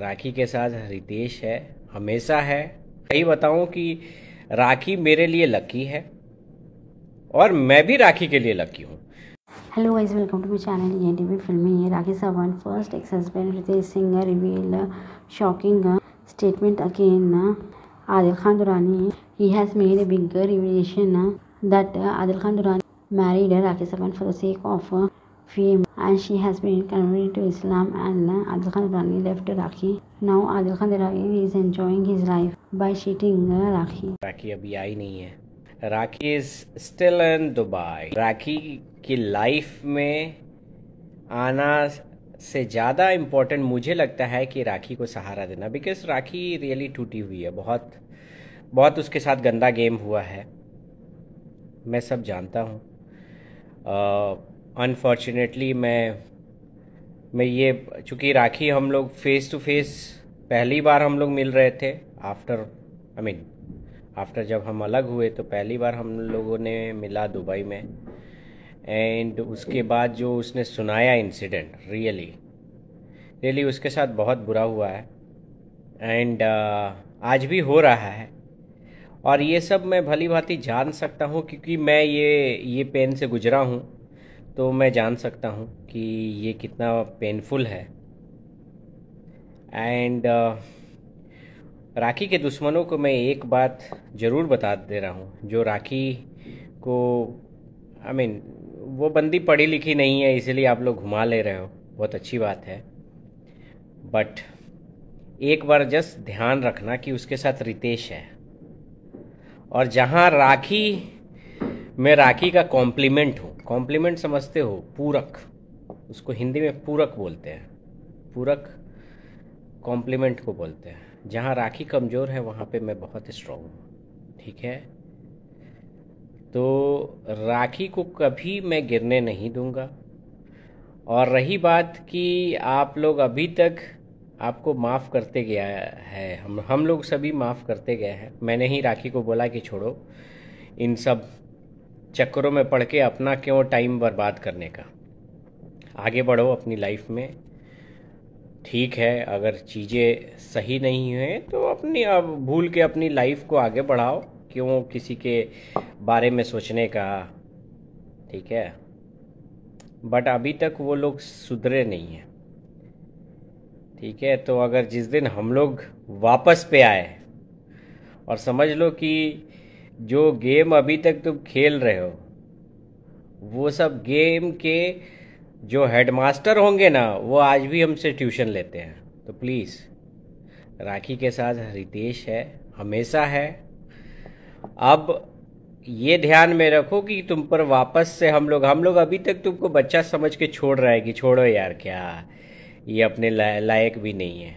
राखी के साथ रितेश है हमेशा है सही बताऊं कि राखी मेरे लिए लकी है और मैं भी राखी के लिए लकी हूँ hello guys welcome to my channel ये टी वी फिल्में ये Rakhi Sawant first ex husband Ritesh Singh reveal shocking statement again Adil Khan Durrani he has made a bigger revelation that Adil Khan Durrani married Rakhi Savan for the sake of fame and she has been converted to Islam and Adil Khan Durrani left Rakhi. Now Adil Khan Durrani is enjoying his life by cheating Rakhi. Rakhi अभी आई नहीं है Rakhi is still in Dubai Rakhi की life में आना से ज़्यादा important मुझे लगता है कि राखी को सहारा देना बिकॉज राखी रियली टूटी हुई है बहुत बहुत उसके साथ गंदा गेम हुआ है मैं सब जानता हूँ अनफॉर्चुनेटली मैं मैं ये चूंकि राखी हम लोग फेस टू फेस पहली बार हम लोग मिल रहे थे आफ्टर आई मीन आफ्टर जब हम अलग हुए तो पहली बार हम लोगों ने मिला दुबई में एंड उसके बाद जो उसने सुनाया इंसिडेंट रियली रियली उसके साथ बहुत बुरा हुआ है एंड uh, आज भी हो रहा है और ये सब मैं भली भांति जान सकता हूँ क्योंकि मैं ये ये पेन से गुजरा हूँ तो मैं जान सकता हूँ कि ये कितना पेनफुल है एंड uh, राखी के दुश्मनों को मैं एक बात ज़रूर बता दे रहा हूँ जो राखी को आई I मीन mean, वो बंदी पढ़ी लिखी नहीं है इसीलिए आप लोग घुमा ले रहे हो बहुत अच्छी बात है बट एक बार जस्ट ध्यान रखना कि उसके साथ रितेश है और जहाँ राखी मैं राखी का कॉम्प्लीमेंट हूँ कॉम्प्लीमेंट समझते हो पूरक उसको हिंदी में पूरक बोलते हैं पूरक कॉम्प्लीमेंट को बोलते हैं जहाँ राखी कमज़ोर है वहाँ पे मैं बहुत स्ट्रांग हूँ ठीक है तो राखी को कभी मैं गिरने नहीं दूंगा और रही बात कि आप लोग अभी तक आपको माफ़ करते गया है हम हम लोग सभी माफ़ करते गए हैं मैंने ही राखी को बोला कि छोड़ो इन सब चक्करों में पड़ के अपना क्यों टाइम बर्बाद करने का आगे बढ़ो अपनी लाइफ में ठीक है अगर चीज़ें सही नहीं हैं तो अपनी अब भूल के अपनी लाइफ को आगे बढ़ाओ क्यों किसी के बारे में सोचने का ठीक है बट अभी तक वो लोग सुधरे नहीं हैं ठीक है तो अगर जिस दिन हम लोग वापस पे आए और समझ लो कि जो गेम अभी तक तुम खेल रहे हो वो सब गेम के जो हेडमास्टर होंगे ना वो आज भी हमसे ट्यूशन लेते हैं तो प्लीज़ राखी के साथ रितेश है हमेशा है अब ये ध्यान में रखो कि तुम पर वापस से हम लोग हम लोग अभी तक तुमको बच्चा समझ के छोड़ रहे कि छोड़ो यार क्या ये अपने लायक भी नहीं है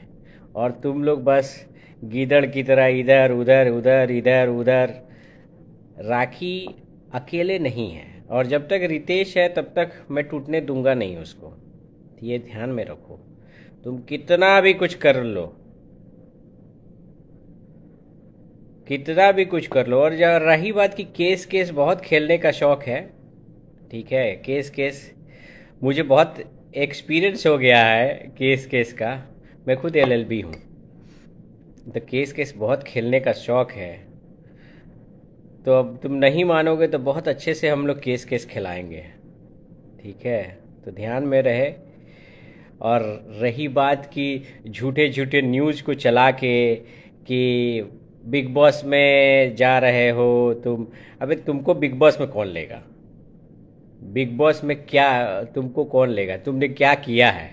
और तुम लोग बस गिदड़ की तरह इधर उधर उधर इधर उधर राखी अकेले नहीं है और जब तक रितेश है तब तक मैं टूटने दूंगा नहीं उसको ये ध्यान में रखो तुम कितना भी कुछ कर लो कितना भी कुछ कर लो और जब रही बात की केस केस बहुत खेलने का शौक है ठीक है केस केस मुझे बहुत एक्सपीरियंस हो गया है केस केस का मैं खुद एल एल बी हूँ तो केस केस बहुत खेलने का शौक है तो अब तुम नहीं मानोगे तो बहुत अच्छे से हम लोग केस केस खिलाएंगे ठीक है तो ध्यान में रहे और रही बात कि झूठे झूठे न्यूज़ को चला के कि बिग बॉस में जा रहे हो तुम अबे तुमको बिग बॉस में कौन लेगा बिग बॉस में क्या तुमको कौन लेगा तुमने क्या किया है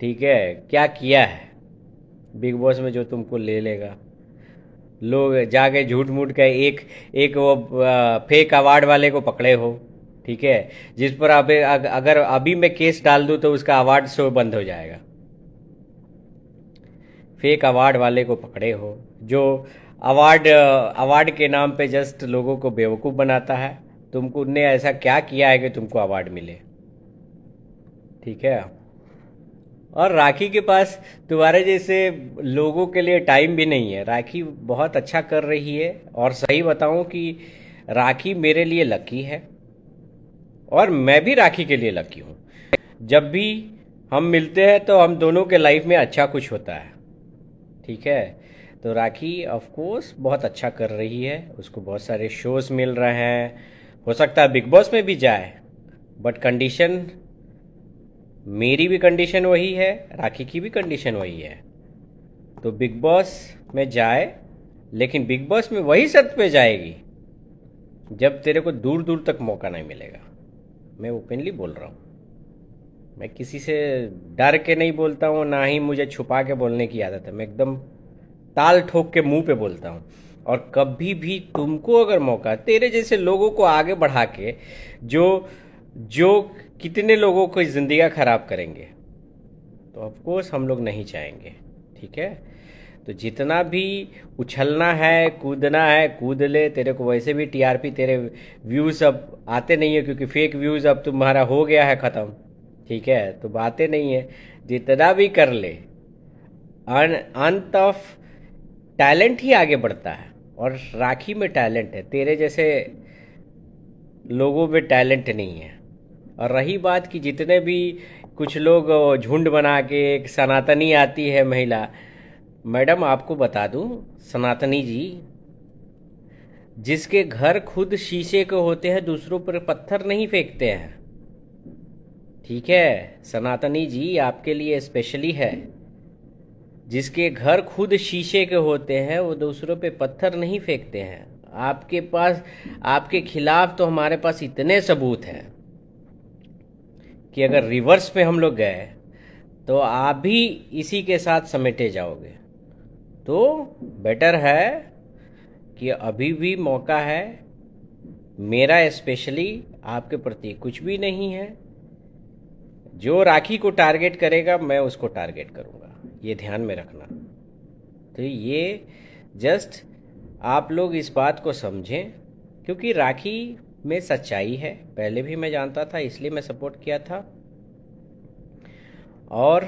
ठीक है क्या किया है बिग बॉस में जो तुमको ले लेगा लोग जाके झूठ मूठ के एक एक वो फेक अवार्ड वाले को पकड़े हो ठीक है जिस पर आप अगर अभी मैं केस डाल दूं तो उसका अवार्ड शो बंद हो जाएगा फेक अवार्ड वाले को पकड़े हो जो अवार्ड अवार्ड के नाम पे जस्ट लोगों को बेवकूफ़ बनाता है तुमको ने ऐसा क्या किया है कि तुमको अवार्ड मिले ठीक है और राखी के पास तुम्हारे जैसे लोगों के लिए टाइम भी नहीं है राखी बहुत अच्छा कर रही है और सही बताऊं कि राखी मेरे लिए लकी है और मैं भी राखी के लिए लकी हूँ जब भी हम मिलते हैं तो हम दोनों के लाइफ में अच्छा कुछ होता है ठीक है तो राखी ऑफ कोर्स बहुत अच्छा कर रही है उसको बहुत सारे शोज मिल रहे हैं हो सकता है बिग बॉस में भी जाए बट कंडीशन मेरी भी कंडीशन वही है राखी की भी कंडीशन वही है तो बिग बॉस में जाए लेकिन बिग बॉस में वही शर्त पे जाएगी जब तेरे को दूर दूर तक मौका नहीं मिलेगा मैं ओपनली बोल रहा हूँ मैं किसी से डर के नहीं बोलता हूँ ना ही मुझे छुपा के बोलने की आदत है मैं एकदम ताल ठोक के मुंह पे बोलता हूँ और कभी भी तुमको अगर मौका तेरे जैसे लोगों को आगे बढ़ा के जो जो कितने लोगों को ज़िंदगी ख़राब करेंगे तो ऑफकोर्स हम लोग नहीं चाहेंगे ठीक है तो जितना भी उछलना है कूदना है कूद ले तेरे को वैसे भी टीआरपी तेरे व्यूज़ अब आते नहीं है क्योंकि फेक व्यूज़ अब तुम्हारा हो गया है ख़त्म ठीक है तो बातें नहीं है जितना भी कर ले अंत ऑफ टैलेंट ही आगे बढ़ता है और राखी में टैलेंट है तेरे जैसे लोगों में टैलेंट नहीं है और रही बात कि जितने भी कुछ लोग झुंड बना के एक सनातनी आती है महिला मैडम आपको बता दूं सनातनी जी जिसके घर खुद शीशे के होते हैं दूसरों पर पत्थर नहीं फेंकते हैं ठीक है सनातनी जी आपके लिए स्पेशली है जिसके घर खुद शीशे के होते हैं वो दूसरों पे पत्थर नहीं फेंकते हैं आपके पास आपके खिलाफ तो हमारे पास इतने सबूत हैं कि अगर रिवर्स पे हम लोग गए तो आप भी इसी के साथ समेटे जाओगे तो बेटर है कि अभी भी मौका है मेरा स्पेशली आपके प्रति कुछ भी नहीं है जो राखी को टारगेट करेगा मैं उसको टारगेट करूंगा ये ध्यान में रखना तो ये जस्ट आप लोग इस बात को समझें क्योंकि राखी में सच्चाई है पहले भी मैं जानता था इसलिए मैं सपोर्ट किया था और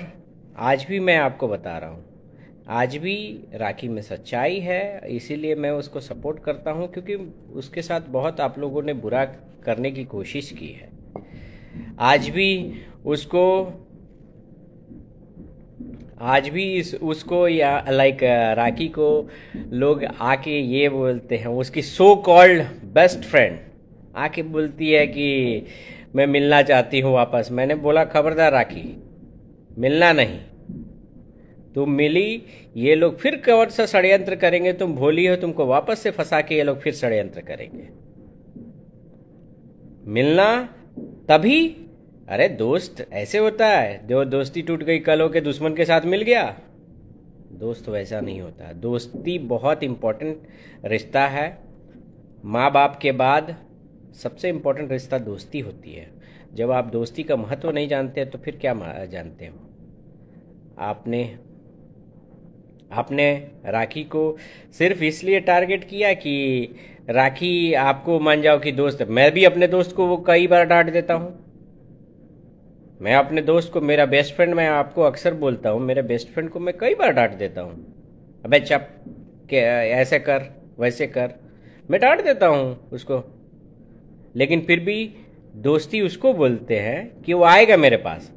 आज भी मैं आपको बता रहा हूँ आज भी राखी में सच्चाई है इसीलिए मैं उसको सपोर्ट करता हूँ क्योंकि उसके साथ बहुत आप लोगों ने बुरा करने की कोशिश की है आज भी उसको आज भी इस उसको या लाइक राखी को लोग आके ये बोलते हैं उसकी सो कॉल्ड बेस्ट फ्रेंड आके बोलती है कि मैं मिलना चाहती हूँ वापस मैंने बोला खबरदार राखी मिलना नहीं तुम मिली ये लोग फिर कवर से षडयंत्र करेंगे तुम भोली हो तुमको वापस से फंसा के ये लोग फिर षडयंत्र करेंगे मिलना तभी अरे दोस्त ऐसे होता है जो दोस्ती टूट गई कल हो के दुश्मन के साथ मिल गया दोस्त वैसा नहीं होता दोस्ती बहुत इम्पोर्टेंट रिश्ता है माँ बाप के बाद सबसे इम्पोर्टेंट रिश्ता दोस्ती होती है जब आप दोस्ती का महत्व नहीं जानते तो फिर क्या जानते हो आपने आपने राखी को सिर्फ इसलिए टारगेट किया कि राखी आपको मान जाओ कि दोस्त मैं भी अपने दोस्त को वो कई बार डांट देता हूँ मैं अपने दोस्त को मेरा बेस्ट फ्रेंड मैं आपको अक्सर बोलता हूँ मेरे बेस्ट फ्रेंड को मैं कई बार डांट देता हूँ अबे चप के ऐसे कर वैसे कर मैं डांट देता हूँ उसको लेकिन फिर भी दोस्ती उसको बोलते हैं कि वो आएगा मेरे पास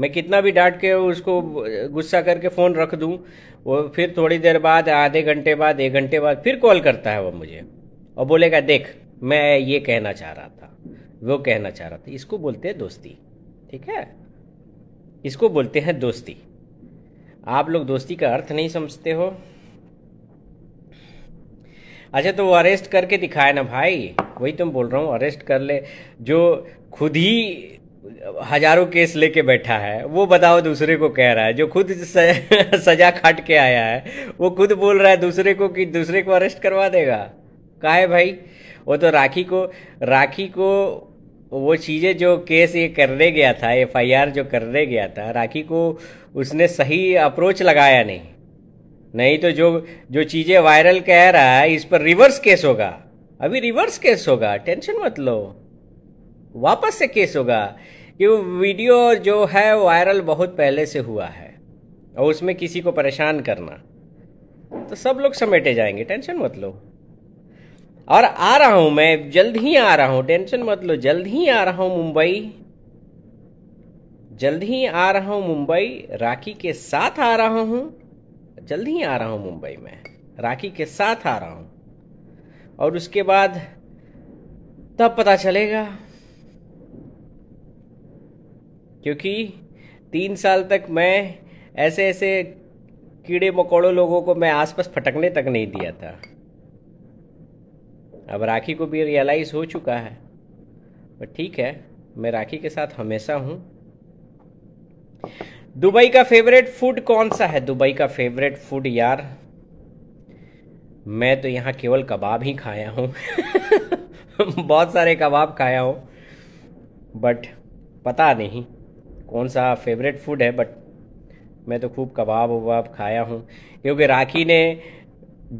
मैं कितना भी डांट के उसको गुस्सा करके फ़ोन रख दूँ वो फिर थोड़ी देर बाद आधे घंटे बाद एक घंटे बाद फिर कॉल करता है वो मुझे और बोलेगा देख मैं ये कहना चाह रहा था वो कहना चाह रहा था इसको बोलते हैं दोस्ती ठीक है इसको बोलते हैं दोस्ती आप लोग दोस्ती का अर्थ नहीं समझते हो अच्छा तो वो अरेस्ट करके दिखाए ना भाई वही तुम बोल रहा हूँ अरेस्ट कर ले जो खुद ही हजारों केस लेके बैठा है वो बताओ दूसरे को कह रहा है जो खुद सजा खाट के आया है वो खुद बोल रहा है दूसरे को कि दूसरे को अरेस्ट करवा देगा कहा है भाई वो तो राखी को राखी को वो चीज़ें जो केस ये करने गया था एफआईआर जो करने गया था राखी को उसने सही अप्रोच लगाया नहीं नहीं तो जो जो चीज़ें वायरल कह रहा है इस पर रिवर्स केस होगा अभी रिवर्स केस होगा टेंशन मत लो वापस से केस होगा कि वो वीडियो जो है वायरल बहुत पहले से हुआ है और उसमें किसी को परेशान करना तो सब लोग समेटे जाएंगे टेंशन मत लो और आ रहा हूं मैं जल्द ही आ रहा हूं टेंशन मत लो जल्द ही आ रहा हूं मुंबई जल्द ही आ रहा हूं मुंबई राखी के साथ आ रहा हूं जल्दी ही आ रहा हूँ मुंबई में राखी के साथ आ रहा हूँ और उसके बाद तब पता चलेगा क्योंकि तीन साल तक मैं ऐसे ऐसे कीड़े मकोड़ों लोगों को मैं आसपास फटकने तक नहीं दिया था अब राखी को भी रियलाइज़ हो चुका है पर ठीक है मैं राखी के साथ हमेशा हूँ दुबई का फेवरेट फूड कौन सा है दुबई का फेवरेट फूड यार मैं तो यहाँ केवल कबाब ही खाया हूँ बहुत सारे कबाब खाया हूँ बट पता नहीं कौन सा फेवरेट फूड है बट मैं तो खूब कबाब वबाब खाया हूँ क्योंकि राखी ने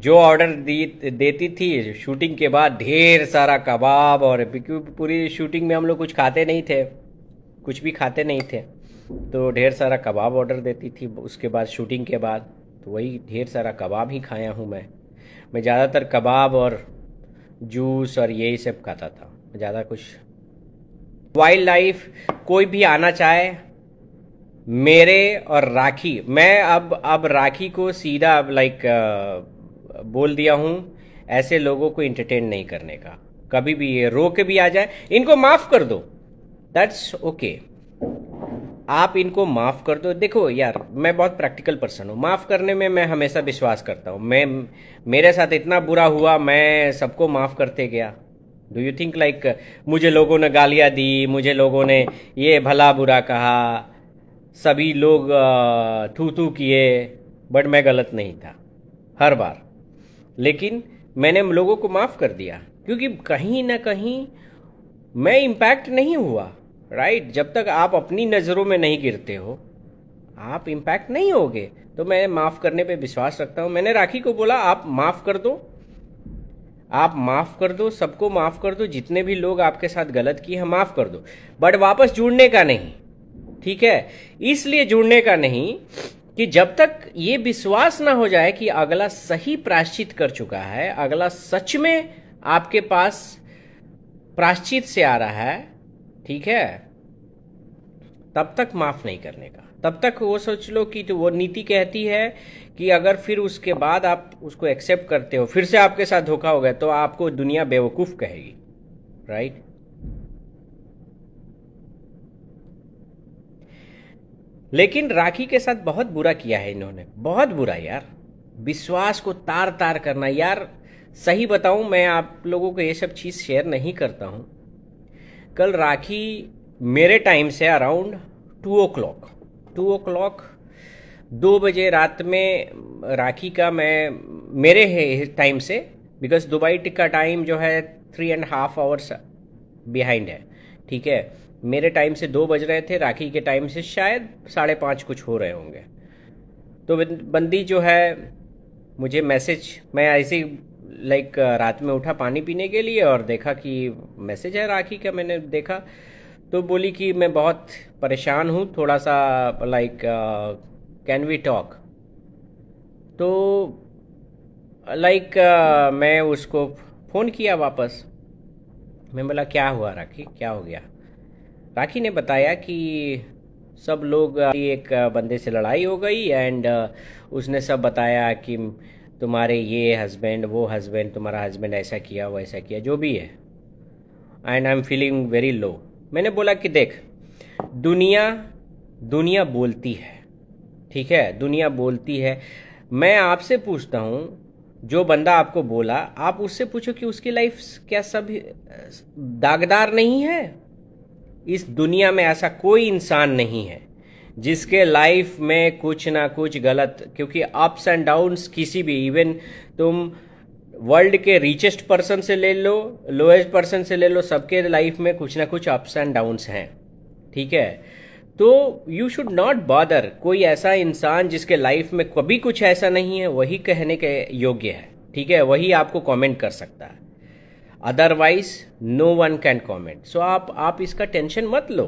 जो ऑर्डर दी देती थी शूटिंग के बाद ढेर सारा कबाब और पूरी शूटिंग में हम लोग कुछ खाते नहीं थे कुछ भी खाते नहीं थे तो ढेर सारा कबाब ऑर्डर देती थी उसके बाद शूटिंग के बाद तो वही ढेर सारा कबाब ही खाया हूँ मैं मैं ज़्यादातर कबाब और जूस और यही सब खाता था ज़्यादा कुछ वाइल्ड लाइफ कोई भी आना चाहे मेरे और राखी मैं अब अब राखी को सीधा अब लाइक बोल दिया हूँ ऐसे लोगों को इंटरटेन नहीं करने का कभी भी ये रो के भी आ जाए इनको माफ़ कर दो दैट्स ओके okay. आप इनको माफ़ कर दो देखो यार मैं बहुत प्रैक्टिकल पर्सन हूँ माफ़ करने में मैं हमेशा विश्वास करता हूँ मैं मेरे साथ इतना बुरा हुआ मैं सबको माफ़ करते गया डू यू थिंक लाइक मुझे लोगों ने गालियाँ दी मुझे लोगों ने ये भला बुरा कहा सभी लोग थू थू किए बट मैं गलत नहीं था हर बार लेकिन मैंने लोगों को माफ़ कर दिया क्योंकि कहीं ना कहीं मैं इम्पैक्ट नहीं हुआ राइट जब तक आप अपनी नज़रों में नहीं गिरते हो आप इम्पैक्ट नहीं होगे तो मैं माफ़ करने पे विश्वास रखता हूँ मैंने राखी को बोला आप माफ़ कर दो आप माफ़ कर दो सबको माफ़ कर दो जितने भी लोग आपके साथ गलत किए हैं माफ़ कर दो बट वापस जुड़ने का नहीं ठीक है इसलिए जुड़ने का नहीं कि जब तक ये विश्वास ना हो जाए कि अगला सही प्राश्चित कर चुका है अगला सच में आपके पास प्राश्चित से आ रहा है ठीक है तब तक माफ नहीं करने का तब तक वो सोच लो कि तो वो नीति कहती है कि अगर फिर उसके बाद आप उसको एक्सेप्ट करते हो फिर से आपके साथ धोखा हो गया तो आपको दुनिया बेवकूफ कहेगी राइट लेकिन राखी के साथ बहुत बुरा किया है इन्होंने बहुत बुरा यार विश्वास को तार तार करना यार सही बताऊं मैं आप लोगों को ये सब चीज़ शेयर नहीं करता हूं कल राखी मेरे टाइम से around two o'clock two o'clock दो बजे रात में राखी का मैं मेरे है टाइम से बिकॉज दुबई का टाइम जो है three and half hours behind है ठीक है मेरे टाइम से दो बज रहे थे राखी के टाइम से शायद साढ़े पाँच कुछ हो रहे होंगे तो बंदी जो है मुझे मैसेज मैं ऐसे लाइक uh, रात में उठा पानी पीने के लिए और देखा कि मैसेज है राखी का मैंने देखा तो बोली कि मैं बहुत परेशान हूँ थोड़ा सा लाइक कैन वी टॉक तो लाइक uh, मैं उसको फ़ोन किया वापस मैं बोला क्या हुआ राखी क्या हो गया राखी ने बताया कि सब लोग uh, एक uh, बंदे से लड़ाई हो गई एंड उसने सब बताया कि तुम्हारे ये हस्बैंड वो हस्बैंड तुम्हारा हस्बैंड ऐसा किया वैसा किया जो भी है and I am feeling very low मैंने बोला कि देख दुनिया दुनिया बोलती है ठीक है दुनिया बोलती है मैं आपसे पूछता हूँ जो बंदा आपको बोला आप उससे पूछो कि उसकी लाइफ क्या सब दागदार नहीं है इस दुनिया में ऐसा कोई इंसान नहीं है जिसके लाइफ में कुछ ना कुछ गलत क्योंकि अप्स एंड डाउन्स किसी भी इवन तुम वर्ल्ड के रिचेस्ट पर्सन से ले लो लोएस्ट पर्सन से ले लो सबके लाइफ में कुछ ना कुछ अप्स एंड डाउन्स हैं ठीक है तो यू शुड नॉट बॉदर कोई ऐसा इंसान जिसके लाइफ में कभी कुछ ऐसा नहीं है वही कहने के योग्य है ठीक है वही आपको कमेंट कर सकता है otherwise no one can comment so आप आप इसका टेंशन मत लो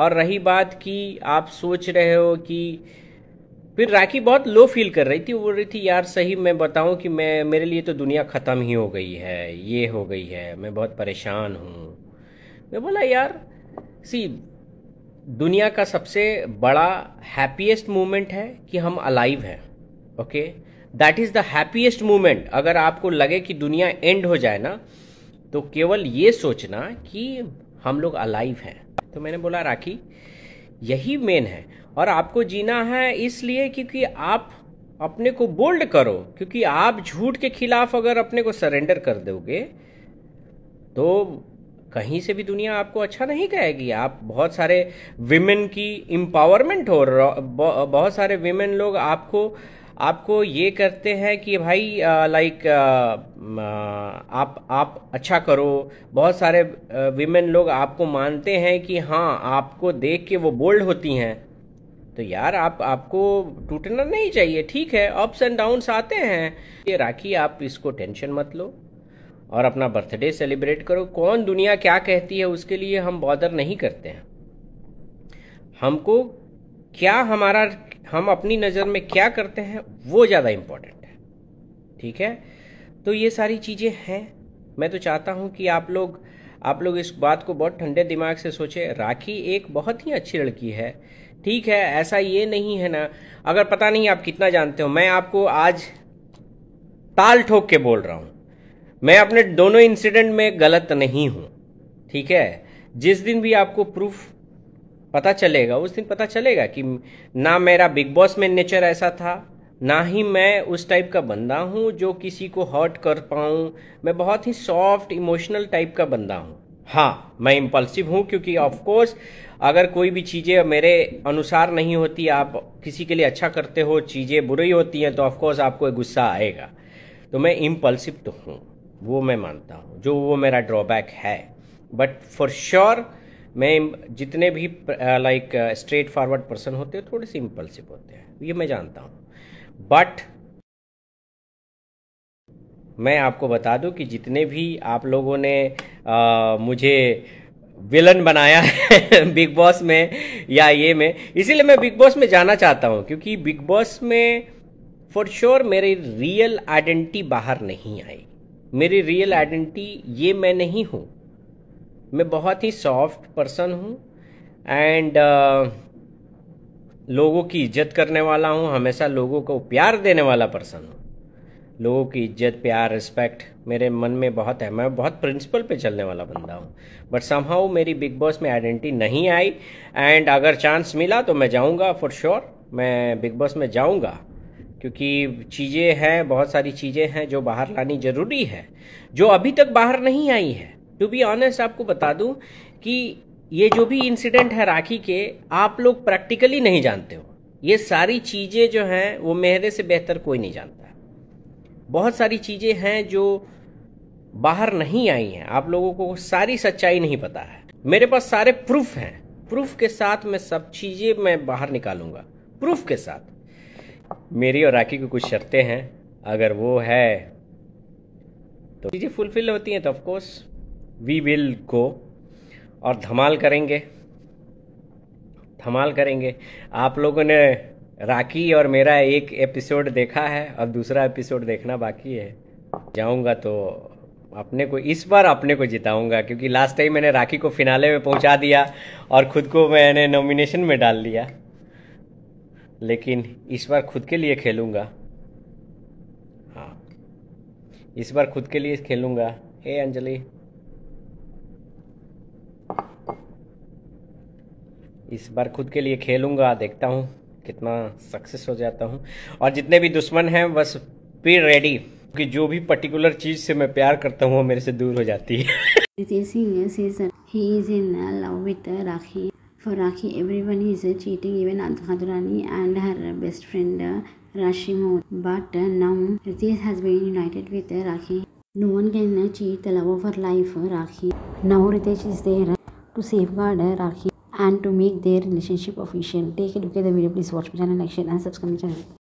और रही बात कि आप सोच रहे हो कि फिर राखी बहुत लो फील कर रही थी बोल रही थी यार सही मैं बताऊं कि मैं मेरे लिए तो दुनिया ख़त्म ही हो गई है ये हो गई है मैं बहुत परेशान हूँ मैं बोला यार सी दुनिया का सबसे बड़ा हैप्पीएस्ट मोमेंट है कि हम अलाइव हैं okay that is the happiest moment अगर आपको लगे कि दुनिया एंड हो जाए ना तो केवल ये सोचना कि हम लोग अलाइव हैं तो मैंने बोला राखी यही मेन है और आपको जीना है इसलिए क्योंकि आप अपने को बोल्ड करो क्योंकि आप झूठ के खिलाफ अगर अपने को सरेंडर कर दोगे तो कहीं से भी दुनिया आपको अच्छा नहीं कहेगी आप बहुत सारे विमेन की इम्पावरमेंट हो रहा बहुत सारे विमेन लोग आपको आपको ये करते हैं कि भाई लाइक आप आप अच्छा करो बहुत सारे विमेन लोग आपको मानते हैं कि हाँ आपको देख के वो बोल्ड होती हैं तो यार आप आपको टूटना नहीं चाहिए ठीक है अप्स एंड डाउन्स आते हैं ये राखी आप इसको टेंशन मत लो और अपना बर्थडे सेलिब्रेट करो कौन दुनिया क्या कहती है उसके लिए हम बॉदर नहीं करते हैं हमको क्या हमारा हम अपनी नज़र में क्या करते हैं वो ज़्यादा इंपॉर्टेंट है ठीक है तो ये सारी चीज़ें हैं मैं तो चाहता हूं कि आप लोग आप लोग इस बात को बहुत ठंडे दिमाग से सोचे राखी एक बहुत ही अच्छी लड़की है ठीक है ऐसा ये नहीं है ना अगर पता नहीं आप कितना जानते हो मैं आपको आज ताल ठोक के बोल रहा हूं मैं अपने दोनों इंसिडेंट में गलत नहीं हूं ठीक है जिस दिन भी आपको प्रूफ पता चलेगा उस दिन पता चलेगा कि ना मेरा बिग बॉस में नेचर ऐसा था ना ही मैं उस टाइप का बंदा हूँ जो किसी को हर्ट कर पाऊँ मैं बहुत ही सॉफ्ट इमोशनल टाइप का बंदा हूँ हाँ मैं इम्पल्सिव हूँ क्योंकि ऑफकोर्स अगर कोई भी चीज़ें मेरे अनुसार नहीं होती आप किसी के लिए अच्छा करते हो चीज़ें बुरी होती हैं तो ऑफकोर्स आपको आपको गुस्सा आएगा तो मैं इम्पल्सिव तो हूँ वो मैं मानता हूँ जो वो मेरा ड्रॉबैक है बट फॉर श्योर sure, मैं जितने भी लाइक स्ट्रेट फॉरवर्ड पर्सन होते हैं थोड़े से इम्पल्सिव होते हैं ये मैं जानता हूँ बट मैं आपको बता दूं कि जितने भी आप लोगों ने आ, मुझे विलन बनाया है बिग बॉस में या ये में इसीलिए मैं बिग बॉस में जाना चाहता हूँ क्योंकि बिग बॉस में फॉर श्योर sure, मेरी रियल आइडेंटिटी बाहर नहीं आई मेरी रियल आइडेंटिटी ये मैं नहीं हूँ मैं बहुत ही सॉफ्ट पर्सन हूँ एंड uh, लोगों की इज्जत करने वाला हूँ हमेशा लोगों को प्यार देने वाला पर्सन हूँ लोगों की इज्जत प्यार रिस्पेक्ट मेरे मन में बहुत है मैं बहुत प्रिंसिपल पे चलने वाला बंदा हूँ बट समहाउ मेरी बिग बॉस में आइडेंटिटी नहीं आई एंड अगर चांस मिला तो मैं जाऊँगा फॉर श्योर मैं बिग बॉस में जाऊँगा क्योंकि चीज़ें हैं बहुत सारी चीज़ें हैं जो बाहर लानी ज़रूरी है जो अभी तक बाहर नहीं आई है टू बी ऑनेस्ट आपको बता दूं कि ये जो भी इंसिडेंट है राखी के आप लोग प्रैक्टिकली नहीं जानते हो ये सारी चीज़ें जो हैं वो मेहरे से बेहतर कोई नहीं जानता बहुत सारी चीज़ें हैं जो बाहर नहीं आई हैं आप लोगों को सारी सच्चाई नहीं पता है मेरे पास सारे प्रूफ हैं प्रूफ के साथ मैं सब चीज़ें मैं बाहर निकालूंगा प्रूफ के साथ मेरी और राखी की कुछ शर्तें हैं अगर वो है तो चीज़ें फुलफिल होती हैं तो ऑफकोर्स वी विल गो और धमाल करेंगे धमाल करेंगे आप लोगों ने राखी और मेरा एक एपिसोड देखा है और दूसरा एपिसोड देखना बाकी है जाऊंगा तो अपने को इस बार अपने को जिताऊंगा क्योंकि लास्ट टाइम मैंने राखी को फिनाले में पहुंचा दिया और खुद को मैंने नॉमिनेशन में डाल दिया लेकिन इस बार खुद के लिए खेलूंगा हाँ इस बार खुद के लिए खेलूंगा हे अंजलि इस बार खुद के लिए खेलूँगा देखता हूँ कितना सक्सेस हो जाता हूँ और जितने भी दुश्मन हैं बस पी रेडी कि जो भी पर्टिकुलर चीज़ से मैं प्यार करता हूँ वो मेरे से दूर हो जाती है It is season. He is in love with Rakhi. For Rakhi, everyone is cheating, even Adhadrani and her best friend Rashimod. But now Ritesh has been united with Rakhi. No one can cheat the love of her life, Rakhi. Now Ritesh is there to safeguard Rakhi. and to make their relationship official. Take a look at the video. Please watch my channel, like, share and subscribe my channel.